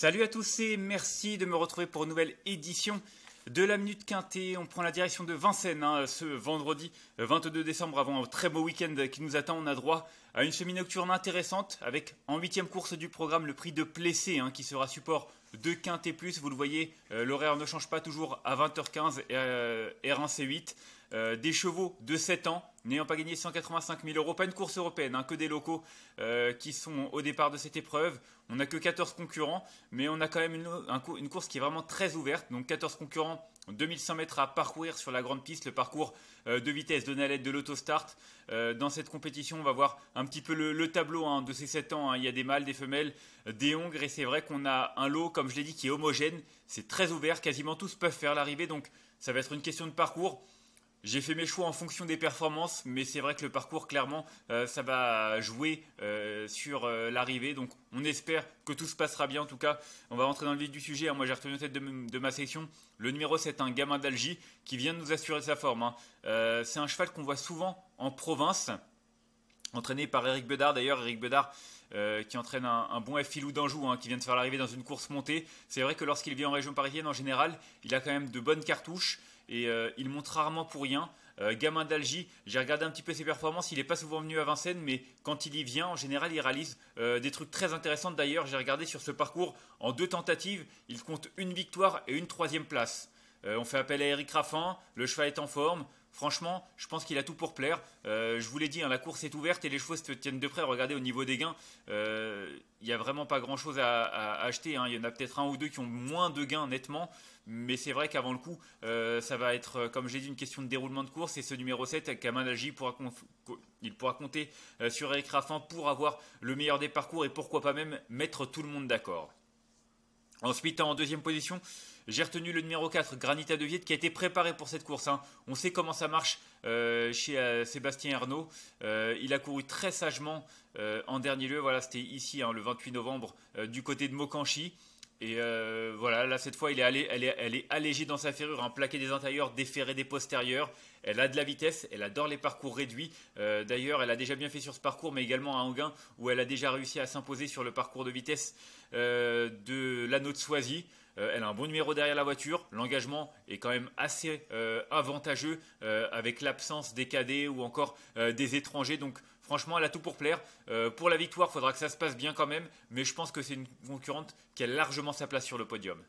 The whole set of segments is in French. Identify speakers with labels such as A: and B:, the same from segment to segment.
A: Salut à tous et merci de me retrouver pour une nouvelle édition de la Minute Quintée. On prend la direction de Vincennes hein, ce vendredi 22 euh, décembre avant un très beau week-end qui nous attend. On a droit à une semi-nocturne intéressante avec en huitième course du programme le prix de Plessé hein, qui sera support de Quintée. Vous le voyez, euh, l'horaire ne change pas toujours à 20h15 R1C8. Euh, des chevaux de 7 ans n'ayant pas gagné 185 000 euros, pas une course européenne, hein, que des locaux euh, qui sont au départ de cette épreuve. On n'a que 14 concurrents, mais on a quand même une, course qui est vraiment très ouverte. Donc 14 concurrents, 2100 mètres à parcourir sur la grande piste, le parcours euh, de vitesse de l'aide de l'autostart. Euh, dans cette compétition, on va voir un petit peu le, tableau hein, de ces 7 ans. Hein. Il y a des mâles, des femelles, des hongres, et c'est vrai qu'on a un lot, comme je l'ai dit, qui est homogène. C'est très ouvert, quasiment tous peuvent faire l'arrivée, donc ça va être une question de parcours. J'ai fait mes choix en fonction des performances, mais c'est vrai que le parcours, clairement, euh, ça va jouer euh, sur euh, l'arrivée. Donc, on espère que tout se passera bien. En tout cas, on va rentrer dans le vif du sujet. Moi, j'ai retenu en tête de, ma section le numéro 7, un gamin d'Algie, qui vient de nous assurer sa forme. Hein. c'est un cheval qu'on voit souvent en province, entraîné par Eric Bedard. D'ailleurs, Eric Bedard. qui entraîne un, bon filou d'Anjou, hein, qui vient de faire l'arrivée dans une course montée. C'est vrai que lorsqu'il vient en région parisienne, en général, il a quand même de bonnes cartouches et euh, il monte rarement pour rien. Euh, gamin d'Algie, j'ai regardé un petit peu ses performances, il n'est pas souvent venu à Vincennes, mais quand il y vient, en général, il réalise euh, des trucs très intéressants. D'ailleurs, j'ai regardé sur ce parcours, en deux tentatives, il compte une victoire et une troisième place. on fait appel à Eric Raffin, le cheval est en forme, Franchement, je pense qu'il a tout pour plaire. Euh, je vous l'ai dit, hein, la course est ouverte et les chevaux se tiennent de près. Regardez au niveau des gains, euh, il n'y a vraiment pas grand chose à, acheter. Hein. Il y en a peut-être un ou deux qui ont moins de gains nettement. Mais c'est vrai qu'avant le coup, euh, ça va être, comme j'ai dit, une question de déroulement de course. Et ce numéro 7, Kamanagi, pourra il pourra compter sur Eric Raffin pour avoir le meilleur des parcours et pourquoi pas même mettre tout le monde d'accord. Ensuite, en deuxième position, j'ai retenu le numéro 4, Granita de Viette, qui a été préparé pour cette course. Hein. On sait comment ça marche euh, chez euh, Sébastien Arnaud. Euh, il a couru très sagement en dernier lieu. Voilà, c'était ici, hein, le 28 novembre, du côté de Mokanchi. Et voilà, là cette fois, elle, est, allégée dans sa ferrure, un hein, plaqué des intérieurs, déferré des postérieurs. Elle a de la vitesse, elle adore les parcours réduits. D'ailleurs, elle a déjà bien fait sur ce parcours, mais également à Anguin, où elle a déjà réussi à s'imposer sur le parcours de vitesse de l'anneau de Soisy. Euh, elle a un bon numéro derrière la voiture. L'engagement est quand même assez euh, avantageux euh, avec l'absence des cadets ou encore des étrangers. Donc franchement, elle a tout pour plaire. pour la victoire, il faudra que ça se passe bien quand même. Mais je pense que c'est une concurrente qui a largement sa place sur le podium.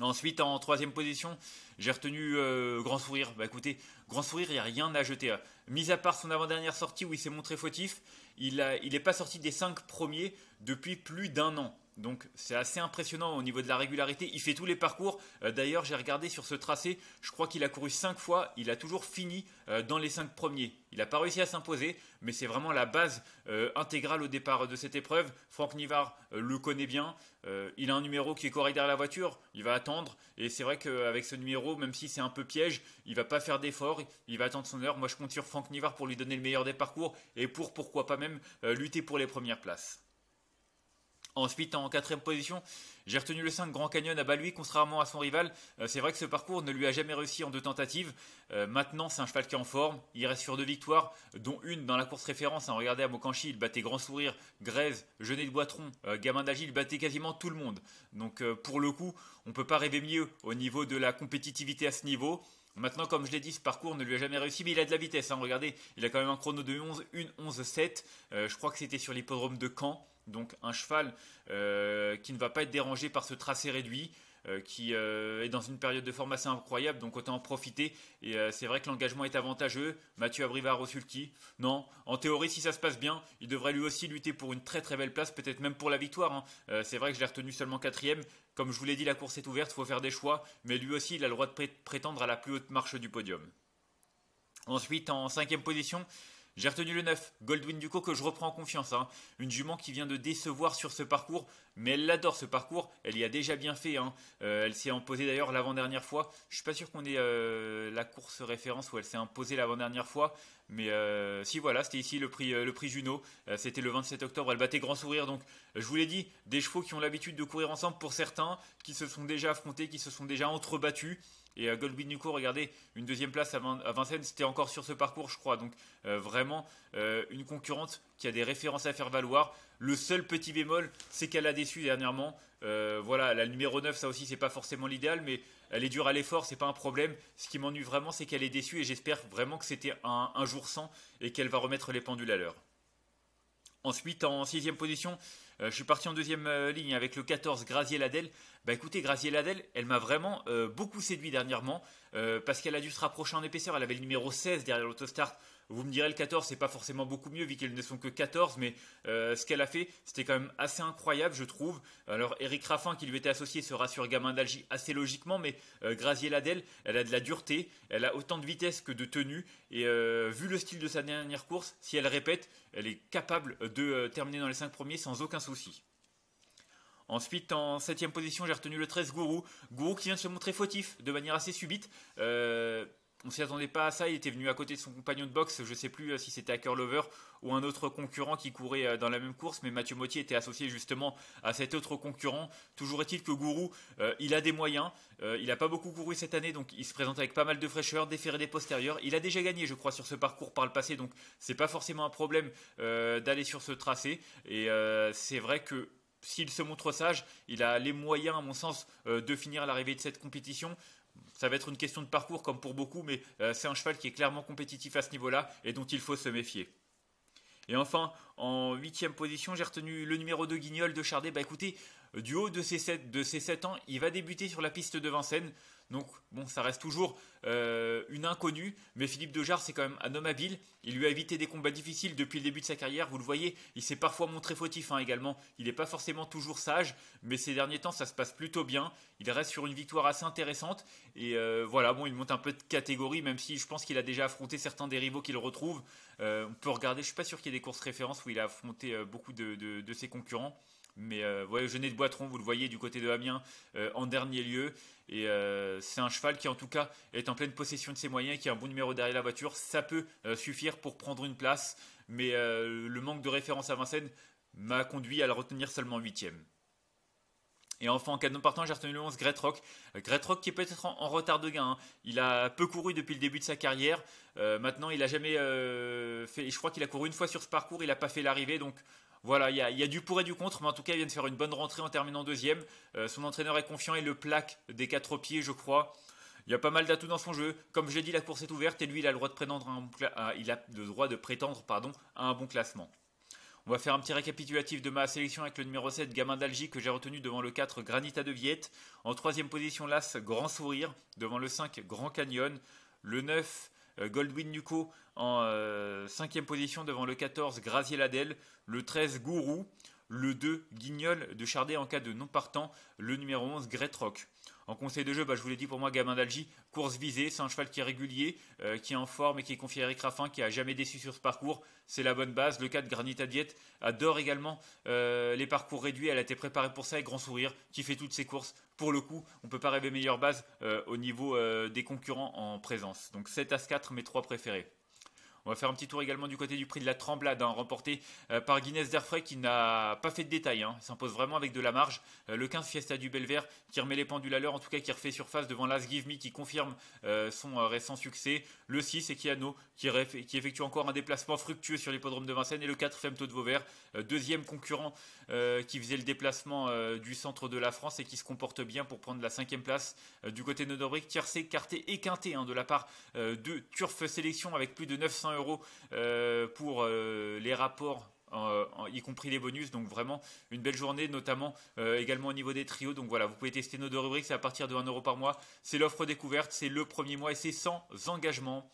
A: Ensuite, en troisième position, j'ai retenu Grand Sourire. Bah écoutez, Grand Sourire, il n'y a rien à jeter. Hein. Mis à part son avant-dernière sortie où il s'est montré fautif, il n'est pas sorti des cinq premiers depuis plus d'un an. Donc c'est assez impressionnant au niveau de la régularité. Il fait tous les parcours. Euh, d'ailleurs, j'ai regardé sur ce tracé, je crois qu'il a couru 5 fois. Il a toujours fini euh, dans les 5 premiers. Il n'a pas réussi à s'imposer, mais c'est vraiment la base euh, intégrale au départ de cette épreuve. Franck Nivard le connaît bien. il a un numéro qui est correct derrière la voiture. Il va attendre. Et c'est vrai qu'avec ce numéro, même si c'est un peu piège, il va pas faire d'effort. Il va attendre son heure. Moi, je compte sur Franck Nivard pour lui donner le meilleur des parcours et pour, pourquoi pas même, lutter pour les premières places. Ensuite, en quatrième position, j'ai retenu le 5 Grand Canyon à lui, contrairement à son rival. Euh, c'est vrai que ce parcours ne lui a jamais réussi en deux tentatives. Euh, maintenant, c'est un cheval qui est en forme. Il reste sur deux victoires, dont une dans la course référence. Hein, regardez à Mokanchi, il battait Grand Sourire, Grèze, Genet de Boitron, euh, Gamin d'Agile, il battait quasiment tout le monde. Donc, pour le coup, on ne peut pas rêver mieux au niveau de la compétitivité à ce niveau. Maintenant, comme je l'ai dit, ce parcours ne lui a jamais réussi, mais il a de la vitesse. Hein, regardez, il a quand même un chrono de 11, 1, 11, 7. je crois que c'était sur l'hippodrome de Caen. Donc un cheval euh, qui ne va pas être dérangé par ce tracé réduit, euh, qui euh, est dans une période de forme assez incroyable, donc autant en profiter. Et c'est vrai que l'engagement est avantageux. Mathieu Abrivard sulky. non. En théorie, si ça se passe bien, il devrait lui aussi lutter pour une très très belle place, peut-être même pour la victoire. Hein. c'est vrai que je l'ai retenu seulement quatrième. Comme je vous l'ai dit, la course est ouverte, il faut faire des choix, mais lui aussi, il a le droit de prétendre à la plus haute marche du podium. Ensuite, en cinquième position, j'ai retenu le 9, Goldwyn Duco que je reprends en confiance. Hein. Une jument qui vient de décevoir sur ce parcours, mais elle l'adore ce parcours, elle y a déjà bien fait. Hein. Euh, elle s'est imposée d'ailleurs l'avant-dernière fois. Je suis pas sûr qu'on ait euh, la course référence où elle s'est imposée l'avant-dernière fois, mais euh, si voilà, c'était ici le prix, le prix Juno. c'était le 27 octobre, elle battait grand sourire. Donc je vous l'ai dit, des chevaux qui ont l'habitude de courir ensemble pour certains, qui se sont déjà affrontés, qui se sont déjà entrebattus. Et à euh, goldwyn regardez, une deuxième place à, Vincennes, c'était encore sur ce parcours, je crois. Donc euh, vraiment, euh, une concurrente qui a des références à faire valoir. Le seul petit bémol, c'est qu'elle a déçu dernièrement. voilà, la numéro 9, ça aussi, c'est pas forcément l'idéal, mais elle est dure à l'effort, c'est pas un problème. Ce qui m'ennuie vraiment, c'est qu'elle est déçue et j'espère vraiment que c'était un, un, jour sans et qu'elle va remettre les pendules à l'heure. Ensuite, en sixième position, euh, je suis parti en deuxième euh, ligne avec le 14 Grazier Ladel. Bah écoutez, Grazier Ladel, elle m'a vraiment euh, beaucoup séduit dernièrement parce qu'elle a dû se rapprocher en épaisseur. Elle avait le numéro 16 derrière l'autostart. Vous me direz, le 14, c'est pas forcément beaucoup mieux, vu qu'elles ne sont que 14, mais euh, ce qu'elle a fait, c'était quand même assez incroyable, je trouve. Alors, Eric Raffin, qui lui était associé, sera sur Gamin d'Algie assez logiquement, mais euh, grazier elle a de la dureté, elle a autant de vitesse que de tenue, et euh, vu le style de sa dernière course, si elle répète, elle est capable de euh, terminer dans les 5 premiers sans aucun souci. Ensuite, en 7 septième position, j'ai retenu le 13 Gourou. Gourou qui vient de se montrer fautif de manière assez subite. Euh, on s'y attendait pas à ça. Il était venu à côté de son compagnon de boxe, je ne sais plus euh, si c'était Hacker Lover ou un autre concurrent qui courait euh, dans la même course, mais Mathieu Mottier était associé justement à cet autre concurrent. Toujours est-il que Gourou, euh, il a des moyens. il n'a pas beaucoup couru cette année, donc il se présente avec pas mal de fraîcheur, déféré des postérieurs. Il a déjà gagné, je crois, sur ce parcours par le passé, donc n'est pas forcément un problème d'aller sur ce tracé. Et c'est vrai que s'il se montre sage, il a les moyens, à mon sens, de finir à l'arrivée de cette compétition ça va être une question de parcours comme pour beaucoup, mais euh, c'est un cheval qui est clairement compétitif à ce niveau-là et dont il faut se méfier. Et enfin, en huitième position, j'ai retenu le numéro 2 Guignol de Chardet. Bah écoutez, euh, du haut de ses, 7, de ses 7 ans, il va débuter sur la piste de Vincennes. Donc bon, ça reste toujours euh, une inconnue, mais Philippe Dejard, c'est quand même un homme habile. Il lui a évité des combats difficiles depuis le début de sa carrière. Vous le voyez, il s'est parfois montré fautif hein, également. Il n'est pas forcément toujours sage, mais ces derniers temps, ça se passe plutôt bien. Il reste sur une victoire assez intéressante. Et euh, voilà, bon, il monte un peu de catégorie, même si je pense qu'il a déjà affronté certains des rivaux qu'il retrouve. on peut regarder, je suis pas sûr qu'il y ait des courses références. Où il a affronté euh, beaucoup de, ses concurrents. Mais euh, ouais, de Boitron, vous le voyez du côté de Amiens euh, en dernier lieu. Et euh, c'est un cheval qui, en tout cas, est en pleine possession de ses moyens, qui a un bon numéro derrière la voiture. Ça peut suffire pour prendre une place, mais le manque de référence à Vincennes m'a conduit à le retenir seulement huitième. Et enfin, en cas de non-partant, j'ai retenu le 11, Gret euh, qui est peut-être en, retard de gain. Hein. Il a peu couru depuis le début de sa carrière. Euh, maintenant, il a jamais euh, fait. Je crois qu'il a couru une fois sur ce parcours. Il n'a pas fait l'arrivée. Donc voilà, il y, a, du pour et du contre. Mais en tout cas, il vient de faire une bonne rentrée en terminant deuxième. son entraîneur est confiant et le plaque des quatre pieds, je crois. Il y a pas mal d'atouts dans son jeu. Comme je l'ai dit, la course est ouverte et lui, il a le droit de, prétendre il a le droit de prétendre à un bon classement. On va faire un petit récapitulatif de ma sélection avec le numéro 7, Gamin d'Algie, que j'ai retenu devant le 4, Granita de Viette. En troisième position, l'As, Grand Sourire, devant le 5, Grand Canyon. Le 9, euh, Goldwyn Nuko en 5 euh, cinquième position devant le 14 Graziel Adel. le 13 Gourou, le 2 Guignol de Chardet en cas de non partant, le numéro 11 Gretrock. En conseil de jeu, bah, je vous l'ai dit pour moi, Gamin d'Algie, course visée, c'est un cheval qui est régulier, euh, qui est en forme et qui est confié à Eric Raffin, qui a jamais déçu sur ce parcours. C'est la bonne base. Le 4, Granita Diète adore également euh, les parcours réduits. Elle a été préparée pour ça avec grand sourire, qui fait toutes ses courses. Pour le coup, on ne peut pas rêver meilleure base euh, au niveau des concurrents en présence. Donc 7 à 4, mes trois préférés. On va faire un petit tour également du côté du prix de la Tremblade, hein, remporté euh, par Guinness Derfray qui n'a pas fait de détail. Hein, S'impose vraiment avec de la marge. Euh, le 15 Fiesta du Belvert qui remet les pendules à l'heure, en tout cas qui refait surface devant Last Give Me qui confirme euh, son récent succès. Le 6 Equiano qui, qui effectue encore un déplacement fructueux sur l'hippodrome de Vincennes. Et le 4 Femto de Vauvert, deuxième concurrent qui faisait le déplacement du centre de la France et qui se comporte bien pour prendre la cinquième place du côté de Nodobric. Tiercé, écarté et quinté hein, de la part de Turf Sélection avec plus de 900 euros euh, pour euh, les rapports euh, y compris les bonus. Donc vraiment une belle journée, notamment également au niveau des trios. Donc voilà, vous pouvez tester nos deux rubriques, c'est à partir de 1 euro par mois. C'est l'offre découverte, c'est le premier mois et c'est sans engagement.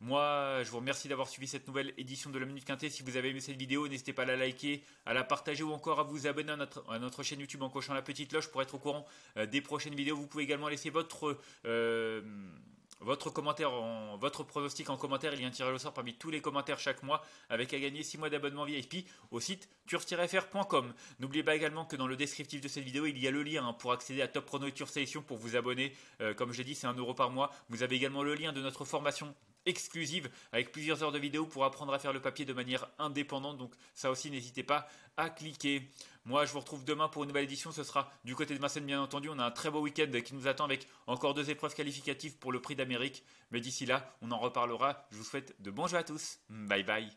A: Moi, je vous remercie d'avoir suivi cette nouvelle édition de la Minute Quintée. Si vous avez aimé cette vidéo, n'hésitez pas à la liker, à la partager ou encore à vous abonner à notre, notre chaîne YouTube en cochant la petite cloche pour être au courant des prochaines vidéos. Vous pouvez également laisser votre... Votre commentaire, en, votre pronostic en commentaire, il y a un tirage au sort parmi tous les commentaires chaque mois, avec à gagner 6 mois d'abonnement VIP au site turf-fr.com. N'oubliez pas également que dans le descriptif de cette vidéo, il y a le lien hein, pour accéder à Top Prono et Sélection pour vous abonner. Euh, comme j'ai dit, c'est 1€ par mois. Vous avez également le lien de notre formation exclusive avec plusieurs heures de vidéos pour apprendre à faire le papier de manière indépendante. Donc ça aussi, n'hésitez pas à cliquer. Moi, je vous retrouve demain pour une nouvelle édition. Ce sera du côté de Marseille, bien entendu. On a un très beau week-end qui nous attend avec encore deux épreuves qualificatives pour le Prix d'Amérique. Mais d'ici là, on en reparlera. Je vous souhaite de bons jeux à tous. Bye bye.